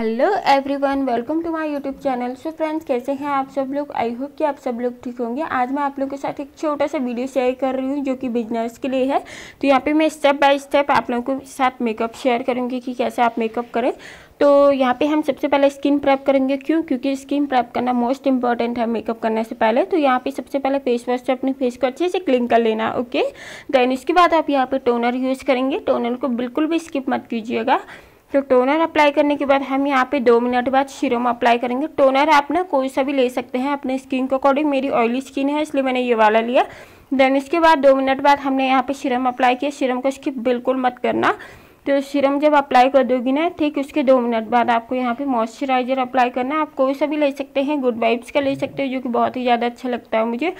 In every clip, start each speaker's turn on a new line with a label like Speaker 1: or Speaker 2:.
Speaker 1: hello everyone welcome to my YouTube channel so friends कैसे हैं आप सब लोग आई होप कि आप सब लोग ठीक होंगे आज मैं आप लोगों के साथ एक छोटा सा वीडियो शेयर कर रही हूँ जो कि बिजनेस के लिए है तो यहाँ पे मैं स्टेप बाय स्टेप आप लोगों के साथ मेकअप शेयर करूँगी कि कैसे आप मेकअप करें तो यहाँ पे हम सबसे पहले स्किन प्रैप करेंगे क्यों क्योंकि स्किन प्रैप करना मोस्ट इंपॉर्टेंट है मेकअप करने से पहले तो यहाँ पे सबसे पहले फेस वॉश से अपने फेस को अच्छे से क्लीन कर लेना ओके देन उसके बाद आप यहाँ पे टोनर यूज़ करेंगे टोनर को बिल्कुल भी स्किप मत कीजिएगा तो टोनर अप्लाई करने के बाद हम यहाँ पे दो मिनट बाद सीरम अप्लाई करेंगे टोनर आप ना कोई सा भी ले सकते हैं अपने स्किन के अकॉर्डिंग मेरी ऑयली स्किन है इसलिए मैंने ये वाला लिया देन इसके बाद दो मिनट बाद हमने यहाँ पे सीरम अप्लाई किया सीरम को स्किप बिल्कुल मत करना तो सीरम जब अप्लाई कर दोगी ना ठीक उसके दो मिनट बाद आपको यहाँ पे मॉइस्चराइजर अप्लाई करना आप कोई सा भी ले सकते हैं गुड वाइब्स का ले सकते हो जो कि बहुत ही ज़्यादा अच्छा लगता है मुझे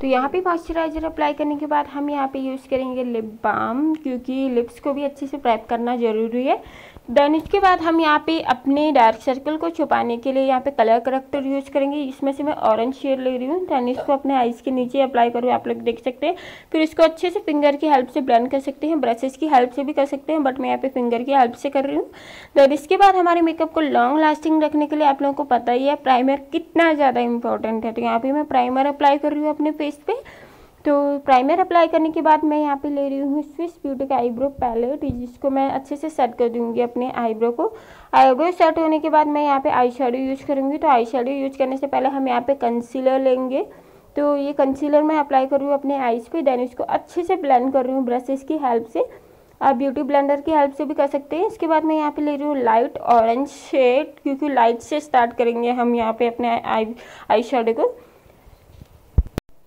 Speaker 1: तो यहाँ पे मॉइस्चराइज़र अप्लाई करने के बाद हम यहाँ पे यूज़ करेंगे लिप बाम क्योंकि लिप्स को भी अच्छे से प्रैप करना ज़रूरी है देन इसके बाद हम यहाँ पे अपने डार्क सर्कल को छुपाने के लिए यहाँ पे कलर करेक्टर यूज करेंगे इसमें से मैं ऑरेंज शेड ले रही हूँ देन इसको अपने आइज़ के नीचे अप्लाई करूँ आप लोग देख सकते हैं फिर इसको अच्छे से फिंगर की हेल्प से ब्लेंड कर सकते हैं ब्रशेज की हेल्प से भी कर सकते हैं बट मैं यहाँ पे फिंगर की हेल्प से कर रही हूँ देन इसके बाद हमारे मेकअप को लॉन्ग लास्टिंग रखने के लिए आप लोगों को पता ही है प्राइमर कितना ज़्यादा इंपॉर्टेंट है तो यहाँ पर मैं प्राइमर अप्लाई कर रही हूँ अपने फेस पर तो प्राइमर अप्लाई करने के बाद मैं यहाँ पे ले रही हूँ स्विस ब्यूटी का आईब्रो पैलेट जिसको मैं अच्छे से सेट कर दूँगी अपने आईब्रो को आईब्रो सेट होने के बाद मैं यहाँ पे आई शेडो यूज़ करूँगी तो आई शेडो यूज करने से पहले हम यहाँ पे कंसीलर लेंगे तो ये कंसीलर मैं अप्लाई कर रही हूँ अपने आईज पे देन इसको अच्छे से ब्लेंड कर रही हूँ ब्रशेस की हेल्प से आप ब्यूटी ब्लेंडर की हेल्प से भी कर सकते हैं इसके बाद मैं यहाँ पे ले रही हूँ लाइट ऑरेंज शेड क्योंकि लाइट से स्टार्ट करेंगे हम यहाँ पे अपने आई आई शेडो को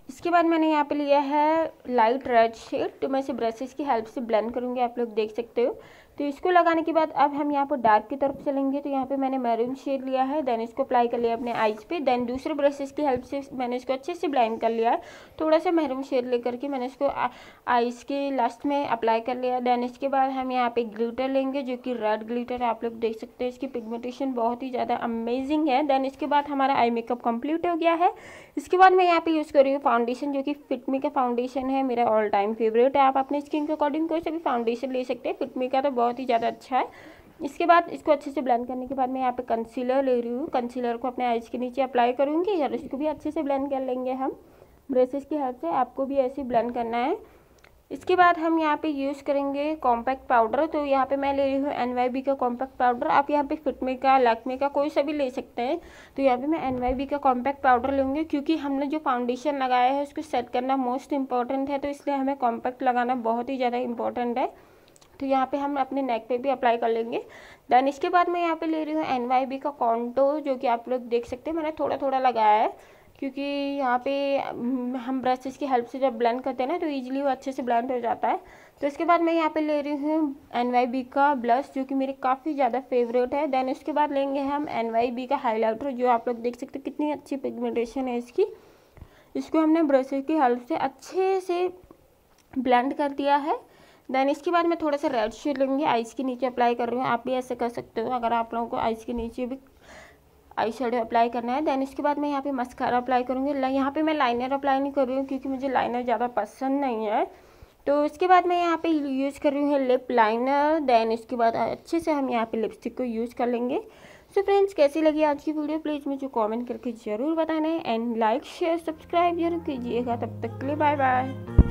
Speaker 1: इसके बाद मैंने यहाँ पे लिया है लाइट रेड शेड तो मैं इसे ब्रशेस की हेल्प से ब्लेंड करूँगी आप लोग देख सकते हो तो इसको लगाने के बाद अब हम यहाँ पर डार्क की तरफ चलेंगे तो यहाँ पे मैंने मैरून शेड लिया है देन इसको अप्लाई कर लिया अपने आइज पे देन दूसरे ब्रशेस की हेल्प से मैंने इसको अच्छे से ब्लाइंड कर लिया है थोड़ा सा मैरून शेड लेकर के मैंने इसको आइज के लास्ट में अप्लाई कर लिया देन इसके बाद हम यहाँ पे ग्लिटर लेंगे जो कि रेड ग्लिटर आप लोग देख सकते हैं इसकी पिगमेंटेशन बहुत ही ज़्यादा अमेजिंग है देन इसके बाद हमारा आई मेकअप कम्प्लीट हो गया है इसके बाद मैं यहाँ पर यूज़ कर रही हूँ फाउंडेशन जो कि फिटमी का फाउंडेशन है मेरा ऑल टाइम फेवरेट है आप अपने स्किन के अकॉर्डिंग कोई सा भी फाउंडेशन ले सकते हैं फिटमी का तो बहुत ही ज़्यादा अच्छा है इसके बाद इसको अच्छे से ब्लेंड करने के बाद मैं यहाँ पे कंसीलर ले रही हूँ कंसीलर को अपने आइज़ के नीचे अप्लाई करूँगी और इसको भी अच्छे से ब्लेंड कर लेंगे हम ब्रेसेस की हेल्प से आपको भी ऐसे ब्लेंड करना है इसके बाद हम यहाँ पे यूज़ करेंगे कॉम्पैक्ट पाउडर तो यहाँ पे मैं ले रही हूँ एन का कॉम्पैक्ट पाउडर आप यहाँ पे फिटमे का लैक्मे का कोई सा भी ले सकते हैं तो यहाँ पे मैं एन का कॉम्पैक्ट पाउडर लूँगी क्योंकि हमने जो फाउंडेशन लगाया है उसको सेट करना मोस्ट इंपॉर्टेंट है तो इसलिए हमें कॉम्पैक्ट लगाना बहुत ही ज़्यादा इंपॉर्टेंट है तो यहाँ पे हम अपने नेक पे भी अप्लाई कर लेंगे देन इसके बाद मैं यहाँ पे ले रही हूँ एन का कॉन्टो जो कि आप लोग देख सकते हैं मैंने थोड़ा थोड़ा लगाया है क्योंकि यहाँ पे हम्म, हम ब्रशेस की हेल्प से जब ब्लेंड करते हैं ना तो इजीली वो अच्छे से ब्लेंड हो जाता है तो इसके बाद मैं यहाँ पे ले रही हूँ एन का ब्लश जो कि मेरे काफ़ी ज़्यादा फेवरेट है देन इसके बाद लेंगे हम एन का हाईलाइटर जो आप लोग देख सकते हो कितनी अच्छी पिगमेंटेशन है इसकी इसको हमने ब्रशेज की हेल्प से अच्छे से ब्लेंड कर दिया है देन इसके बाद मैं थोड़ा सा रेड शेड लूँगी आइस के नीचे अप्लाई कर रही हूँ आप भी ऐसे कर सकते हो अगर आप लोगों को आइस के नीचे भी आई शेडो अप्लाई करना है देन उसके बाद मैं यहाँ पे मस्कारा अप्लाई करूँगी यहाँ पे मैं लाइनर अप्लाई नहीं कर रही हूँ क्योंकि मुझे लाइनर ज़्यादा पसंद नहीं है तो उसके बाद मैं यहाँ पे यूज़ कर रही हूँ लिप लाइनर देन उसके बाद अच्छे से हम यहाँ पे लिपस्टिक को यूज़ कर लेंगे सो फ्रेंड्स कैसी लगी आज की वीडियो प्लीज़ मुझे कॉमेंट करके ज़रूर बताना है एंड लाइक शेयर सब्सक्राइब जरूर कीजिएगा तब तक के लिए बाय बाय